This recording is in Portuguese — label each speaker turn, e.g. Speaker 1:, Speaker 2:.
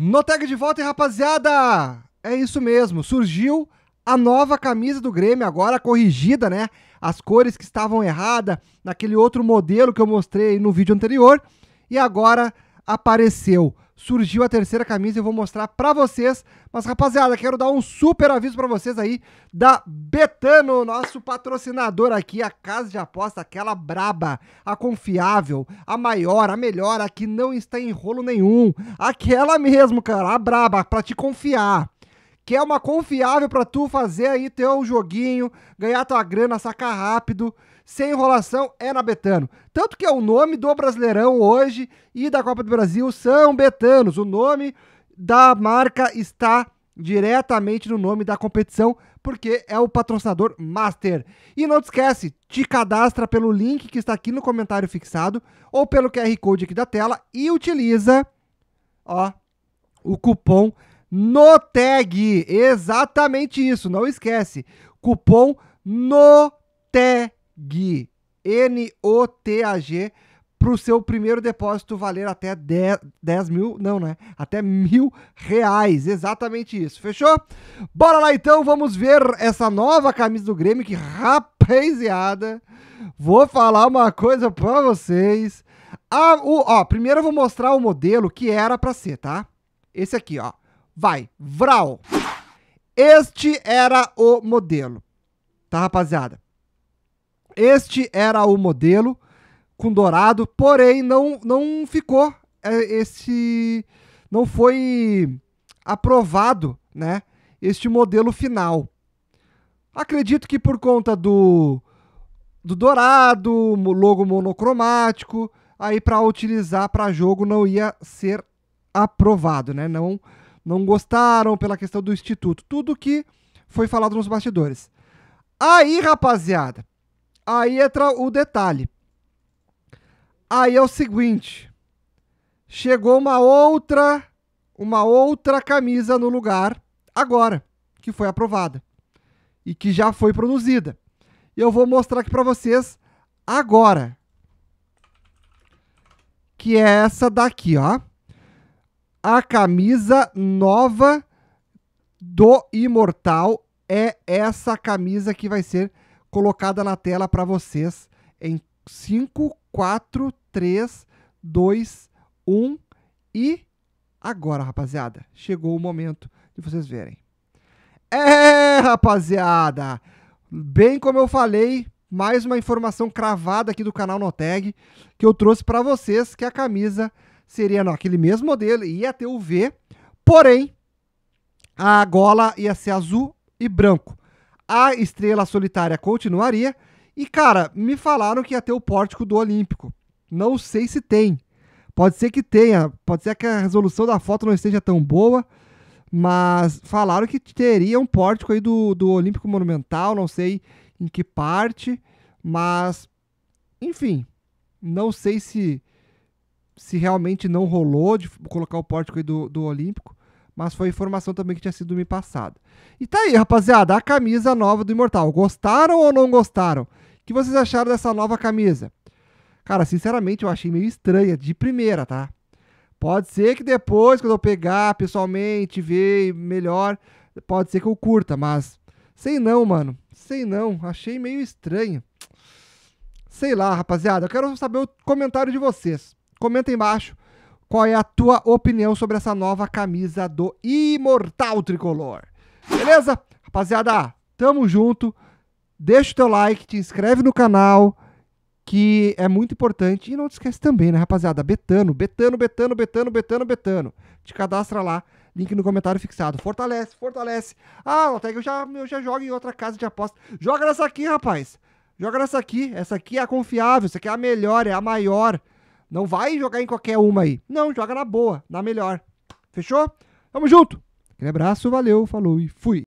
Speaker 1: Noteg de volta, hein, rapaziada! É isso mesmo, surgiu a nova camisa do Grêmio, agora corrigida, né? As cores que estavam erradas naquele outro modelo que eu mostrei no vídeo anterior. E agora apareceu surgiu a terceira camisa e eu vou mostrar para vocês. Mas, rapaziada, quero dar um super aviso para vocês aí da Betano, nosso patrocinador aqui, a casa de aposta, aquela braba, a confiável, a maior, a melhor, a que não está em rolo nenhum. Aquela mesmo, cara, a braba, para te confiar que é uma confiável para tu fazer aí teu joguinho, ganhar tua grana, sacar rápido, sem enrolação, é na Betano. Tanto que é o nome do Brasileirão hoje e da Copa do Brasil são Betanos. O nome da marca está diretamente no nome da competição, porque é o patrocinador master. E não te esquece, te cadastra pelo link que está aqui no comentário fixado ou pelo QR Code aqui da tela e utiliza, ó, o cupom no tag. Exatamente isso, não esquece. Cupom no tag. N O T A G para o seu primeiro depósito valer até 10, 10, mil, não, né? Até mil reais, exatamente isso, fechou? Bora lá então, vamos ver essa nova camisa do Grêmio, que rapaziada, vou falar uma coisa para vocês. Ah, o, ó, primeiro eu vou mostrar o modelo que era para ser, tá? Esse aqui, ó vai, vral. Este era o modelo, tá, rapaziada? Este era o modelo com dourado, porém não, não ficou é, esse. Não foi aprovado, né? Este modelo final. Acredito que por conta do, do dourado, logo monocromático, aí para utilizar para jogo não ia ser aprovado, né? Não não gostaram pela questão do instituto, tudo que foi falado nos bastidores. Aí, rapaziada, aí entra o detalhe. Aí é o seguinte, chegou uma outra, uma outra camisa no lugar agora, que foi aprovada e que já foi produzida. eu vou mostrar aqui para vocês agora. Que é essa daqui, ó a camisa nova do Imortal é essa camisa que vai ser colocada na tela para vocês em 5, 4, 3, 2, 1 e agora, rapaziada, chegou o momento de vocês verem. É, rapaziada, bem como eu falei, mais uma informação cravada aqui do canal Noteg que eu trouxe para vocês, que a camisa seria naquele mesmo modelo, ia ter o V, porém a gola ia ser azul e branco. A estrela solitária continuaria. E, cara, me falaram que ia ter o pórtico do Olímpico. Não sei se tem. Pode ser que tenha, pode ser que a resolução da foto não esteja tão boa, mas falaram que teria um pórtico aí do, do Olímpico Monumental, não sei em que parte, mas enfim, não sei se se realmente não rolou de colocar o pórtico aí do, do Olímpico, mas foi informação também que tinha sido me passada. E tá aí, rapaziada, a camisa nova do Imortal. Gostaram ou não gostaram? O que vocês acharam dessa nova camisa? Cara, sinceramente, eu achei meio estranha de primeira, tá? Pode ser que depois, quando eu pegar pessoalmente, ver melhor, pode ser que eu curta, mas sei não, mano. Sei não, achei meio estranho. Sei lá, rapaziada, eu quero saber o comentário de vocês. Comenta aí embaixo qual é a tua opinião sobre essa nova camisa do Imortal Tricolor. Beleza? Rapaziada, tamo junto. Deixa o teu like, te inscreve no canal, que é muito importante. E não te esquece também, né, rapaziada? Betano, Betano, Betano, Betano, Betano, Betano. Te cadastra lá, link no comentário fixado. Fortalece, fortalece. Ah, até que eu já, eu já jogo em outra casa de aposta. Joga nessa aqui, rapaz. Joga nessa aqui. Essa aqui é a confiável, essa aqui é a melhor, é a maior. Não vai jogar em qualquer uma aí. Não, joga na boa, na melhor. Fechou? Tamo junto. Aquele abraço, valeu, falou e fui.